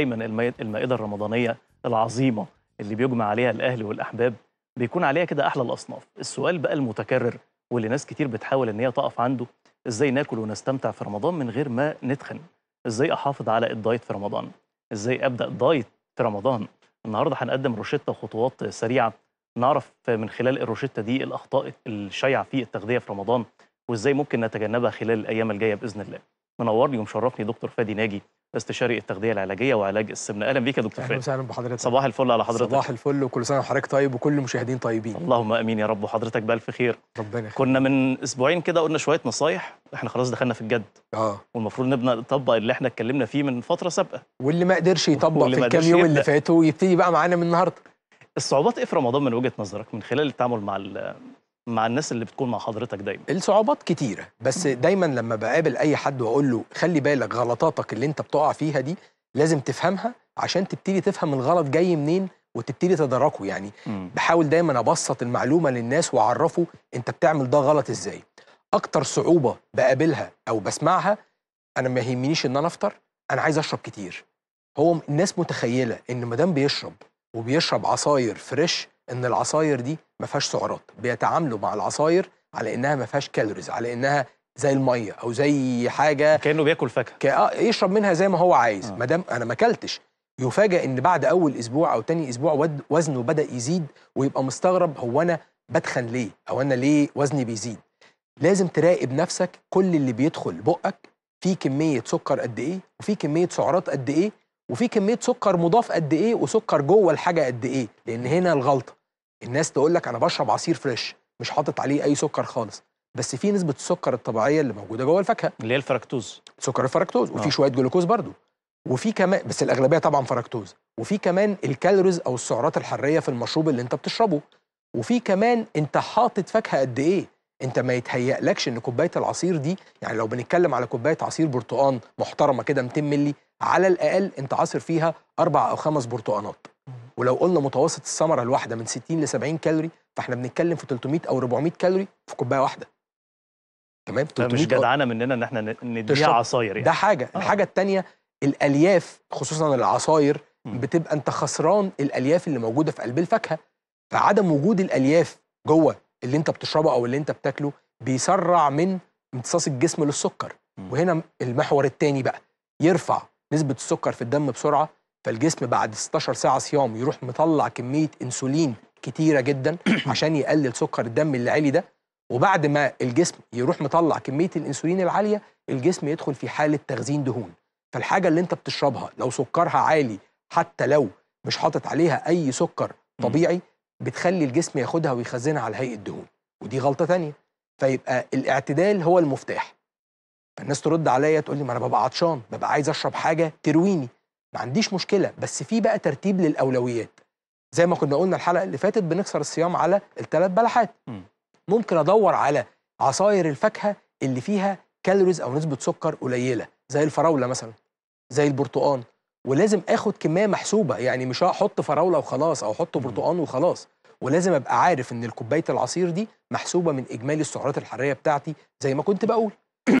دايما المائده الرمضانيه العظيمه اللي بيجمع عليها الاهل والاحباب بيكون عليها كده احلى الاصناف السؤال بقى المتكرر واللي ناس كتير بتحاول ان هي تقف عنده ازاي ناكل ونستمتع في رمضان من غير ما نتخن ازاي احافظ على الدايت في رمضان ازاي ابدا دايت في رمضان النهارده هنقدم روشته وخطوات سريعه نعرف من خلال الروشته دي الاخطاء الشائعه في التغذيه في رمضان وازاي ممكن نتجنبها خلال الايام الجايه باذن الله منورني ومشرفني دكتور فادي ناجي استشاري التغذيه العلاجيه وعلاج السمنه اهلا بيك يا دكتور فادي اهلا وسهلا بحضرتك صباح الفل على حضرتك صباح الفل وكل سنه وحضرتك طيب وكل المشاهدين طيبين اللهم امين يا رب وحضرتك بالف خير ربنا يخليك كنا من اسبوعين كده قلنا شويه نصايح احنا خلاص دخلنا في الجد اه والمفروض نبدا نطبق اللي احنا اتكلمنا فيه من فتره سابقه واللي ما قدرش يطبق في الكام يوم اللي فاتوا يبتدي بقى معانا من النهارده الصعوبات ايه في رمضان من وجهه نظرك من خلال التعامل مع مع الناس اللي بتكون مع حضرتك دايما الصعوبات كتيره بس دايما لما بقابل اي حد واقول له خلي بالك غلطاتك اللي انت بتقع فيها دي لازم تفهمها عشان تبتدي تفهم الغلط جاي منين وتبتدي تدركه يعني م. بحاول دايما ابسط المعلومه للناس واعرفه انت بتعمل ده غلط ازاي اكتر صعوبه بقابلها او بسمعها انا ما يهمنيش ان انا افطر انا عايز اشرب كتير هو الناس متخيله ان مدام بيشرب وبيشرب عصاير فريش ان العصاير دي ما فيهاش سعرات بيتعاملوا مع العصاير على انها ما فيهاش كالوريز على انها زي الميه او زي حاجه كانه بياكل فاكهه كأ... آه، يشرب منها زي ما هو عايز آه. ما دام انا ما اكلتش يفاجئ ان بعد اول اسبوع او تاني اسبوع ود... وزنه بدا يزيد ويبقى مستغرب هو انا بتخن ليه او انا ليه وزني بيزيد لازم تراقب نفسك كل اللي بيدخل بقك في كميه سكر قد ايه وفي كميه سعرات قد ايه وفي كميه سكر مضاف قد ايه وسكر جوه الحاجه قد ايه لان هنا الغلطه الناس تقول لك انا بشرب عصير فريش مش حاطط عليه اي سكر خالص بس في نسبه السكر الطبيعيه اللي موجوده جوه الفاكهه اللي هي الفركتوز سكر الفركتوز وفي آه. شويه جلوكوز برضو وفي كمان بس الاغلبيه طبعا فركتوز وفي كمان الكالوريز او السعرات الحراريه في المشروب اللي انت بتشربه وفي كمان انت حاطط فاكهه قد ايه انت ما يتهيألكش ان كوبايه العصير دي يعني لو بنتكلم على كوبايه عصير برتقان محترمه كده 200 مللي على الاقل انت عاصر فيها اربع او خمس برتقانات ولو قلنا متوسط الثمره الواحده من 60 ل 70 كالوري فاحنا بنتكلم في 300 او 400 كالوري في كوبايه واحده تمام مش جدعانه مننا ان احنا نديها عصاير يعني ده حاجه آه. الحاجه الثانيه الالياف خصوصا العصاير بتبقى انت خسران الالياف اللي موجوده في قلب الفاكهه فعدم وجود الالياف جوه اللي انت بتشربه او اللي انت بتاكله بيسرع من امتصاص الجسم للسكر وهنا المحور الثاني بقى يرفع نسبه السكر في الدم بسرعه فالجسم بعد 16 ساعه صيام يروح مطلع كميه انسولين كتيره جدا عشان يقلل سكر الدم اللي عالي ده وبعد ما الجسم يروح مطلع كميه الانسولين العاليه الجسم يدخل في حاله تخزين دهون فالحاجه اللي انت بتشربها لو سكرها عالي حتى لو مش حاطط عليها اي سكر طبيعي بتخلي الجسم ياخدها ويخزنها على هيئه دهون ودي غلطه ثانيه فيبقى الاعتدال هو المفتاح فالناس ترد عليا تقول لي ما انا ببقى عطشان ببقى عايز اشرب حاجه ترويني ما عنديش مشكله بس في بقى ترتيب للاولويات زي ما كنا قلنا الحلقه اللي فاتت بنكسر الصيام على الثلاث بلحات ممكن ادور على عصاير الفاكهه اللي فيها كالوريز او نسبه سكر قليله زي الفراوله مثلا زي البرتقال ولازم اخد كميه محسوبه يعني مش هحط فراوله وخلاص او احط برتقال وخلاص ولازم ابقى عارف ان الكوبايه العصير دي محسوبه من اجمالي السعرات الحراريه بتاعتي زي ما كنت بقول